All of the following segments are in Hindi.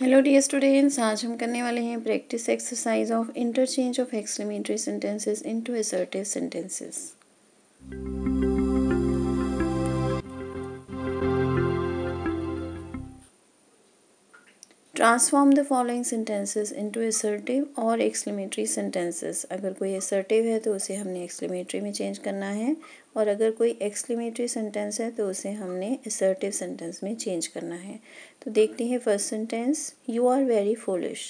हेलो डियर स्टूडेंट्स आज हम करने वाले हैं practice exercise of interchange of exclamatory sentences into assertive sentences transform the following sentences into assertive और एक्सक्लेमेटरी सेंटेंसेस अगर कोई असर्टिव है तो उसे हमने एक्सक्लेमेटरी में चेंज करना है और अगर कोई एक्सक्लेमेटरी सेंटेंस है तो उसे हमने असर्टिव सेंटेंस में चेंज करना है तो देखते हैं first sentence you are very foolish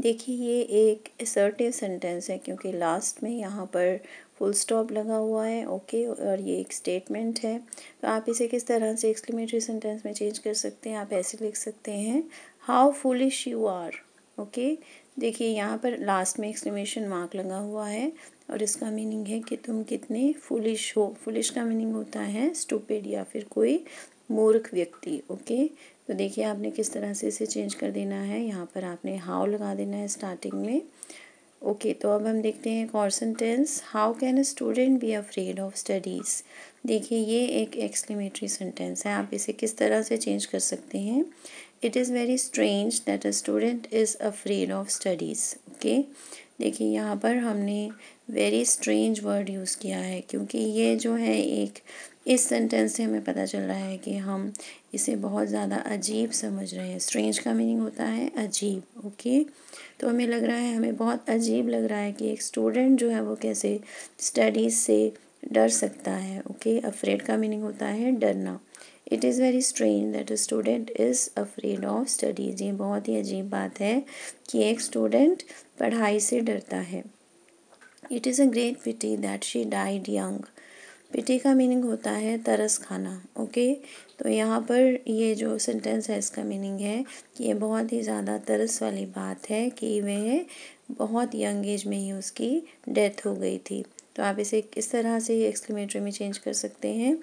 देखिए ये एक असर्टिव सेंटेंस है क्योंकि लास्ट में यहाँ पर फुल स्टॉप लगा हुआ है ओके और ये एक स्टेटमेंट है तो आप इसे किस तरह से एक्सक्लेमेटरी सेंटेंस में चेंज कर सकते हैं आप ऐसे लिख सकते हैं how foolish you are okay देखिए यहाँ पर लास्ट में एक्सक्लेमेशन मार्क लगा हुआ है और इसका मीनिंग है कि तुम कितने फुलिश हो फुलिश का मीनिंग होता है स्टूपेड या फिर कोई मूर्ख व्यक्ति ओके तो देखिए आपने किस तरह से इसे चेंज कर देना है यहाँ पर आपने हाउ लगा देना है स्टार्टिंग में ओके okay, तो अब हम देखते हैं और sentence how can a student be afraid of studies देखिए ये एक एक्सक्लेमेटरी सेंटेंस है आप इसे किस तरह से चेंज कर सकते हैं it is very strange that a student is afraid of studies okay देखिए यहाँ पर हमने वेरी स्ट्रेंज वर्ड यूज़ किया है क्योंकि ये जो है एक इस सेंटेंस से हमें पता चल रहा है कि हम इसे बहुत ज़्यादा अजीब समझ रहे हैं स्ट्रेंज का मीनिंग होता है अजीब ओके तो हमें लग रहा है हमें बहुत अजीब लग रहा है कि एक स्टूडेंट जो है वो कैसे स्टडीज़ से डर सकता है ओके अफ्रेड का मीनिंग होता है डरना it is very strange that a student is afraid of studies ये बहुत ही अजीब बात है कि एक स्टूडेंट पढ़ाई से डरता है it is a great pity that she died young pity का मीनिंग होता है तरस खाना ओके तो यहाँ पर ये जो सेंटेंस है इसका मीनिंग है कि ये बहुत ही ज़्यादा तरस वाली बात है कि वह बहुत यंग एज में ही उसकी डेथ हो गई थी तो आप इसे इस तरह से ही एक्सक्लेमेटरी में चेंज कर सकते हैं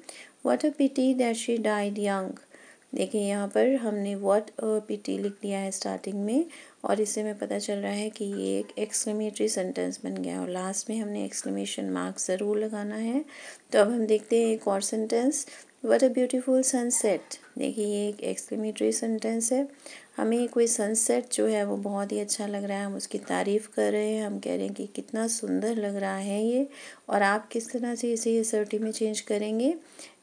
what a pity that she died young देखिए यहाँ पर हमने व्हाट अ पिटी लिख दिया है स्टार्टिंग में और इससे हमें पता चल रहा है कि ये एक एक्सक्लेमेटरी सेंटेंस बन गया और लास्ट में हमने एक्सक्लेमेशन मार्क ज़रूर लगाना है तो अब हम देखते हैं एक और sentence what a beautiful sunset देखिए ये एक एक्सक्लेमेटरी सेंटेंस है हमें कोई सनसेट जो है वो बहुत ही अच्छा लग रहा है हम उसकी तारीफ़ कर रहे हैं हम कह रहे हैं कि कितना सुंदर लग रहा है ये और आप किस तरह से इसे सर्टी में चेंज करेंगे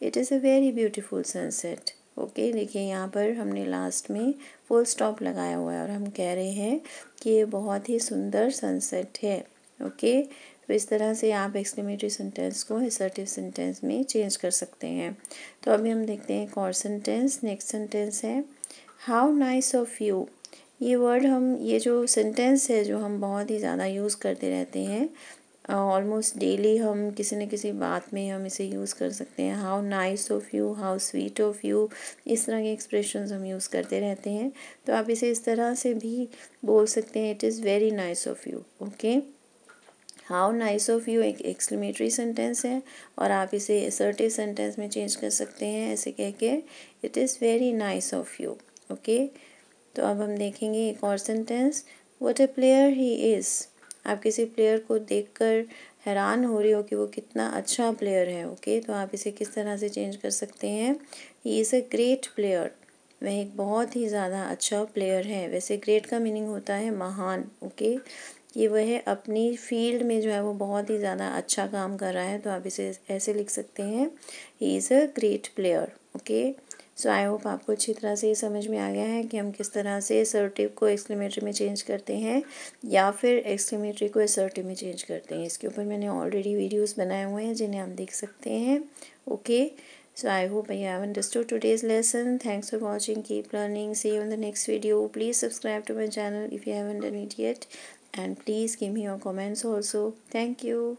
it is a very beautiful sunset okay देखिए यहाँ पर हमने लास्ट में फुल स्टॉप लगाया हुआ है और हम कह रहे हैं कि ये बहुत ही सुंदर सनसेट है ओके तो इस तरह से आप एक्सक्लेमेटरी सेंटेंस को एसर्टिव सेंटेंस में चेंज कर सकते हैं तो अभी हम देखते हैं एक और सेंटेंस नेक्स्ट सेंटेंस है हाउ नाइस ऑफ यू ये वर्ड हम ये जो सेंटेंस है जो हम बहुत ही ज़्यादा यूज़ करते रहते हैं ऑलमोस्ट डेली हम किसी न किसी बात में हम इसे यूज़ कर सकते हैं how nice of you how sweet of you इस तरह के एक्सप्रेशन हम यूज़ करते रहते हैं तो आप इसे इस तरह से भी बोल सकते हैं it is very nice of you okay how nice of you एक एक्सक्लेमेटरी सेंटेंस है और आप इसे असर्टिव सेंटेंस में चेंज कर सकते हैं ऐसे कह के it is very nice of you okay तो अब हम देखेंगे एक और sentence what a player he is आप किसी प्लेयर को देखकर हैरान हो रहे हो कि वो कितना अच्छा प्लेयर है ओके तो आप इसे किस तरह से चेंज कर सकते हैं he is a great player वह एक बहुत ही ज़्यादा अच्छा प्लेयर है वैसे ग्रेट का मीनिंग होता है महान ओके कि वह अपनी फील्ड में जो है वो बहुत ही ज़्यादा अच्छा काम कर रहा है तो आप इसे ऐसे लिख सकते हैं he is a great player okay so I hope आपको अच्छी तरह से ये समझ में आ गया है कि हम किस तरह से असर्टिव को एक्सक्लेमेटरी में चेंज करते हैं या फिर एक्सक्लेमेटरी को असर्टिव में चेंज करते हैं इसके ऊपर मैंने ऑलरेडी वीडियोस बनाए हुए हैं जिन्हें आप देख सकते हैं okay so I hope I have understood today's lesson thanks for watching keep learning see in the next video please subscribe to my channel if you haven't done it and please give me your comments also thank you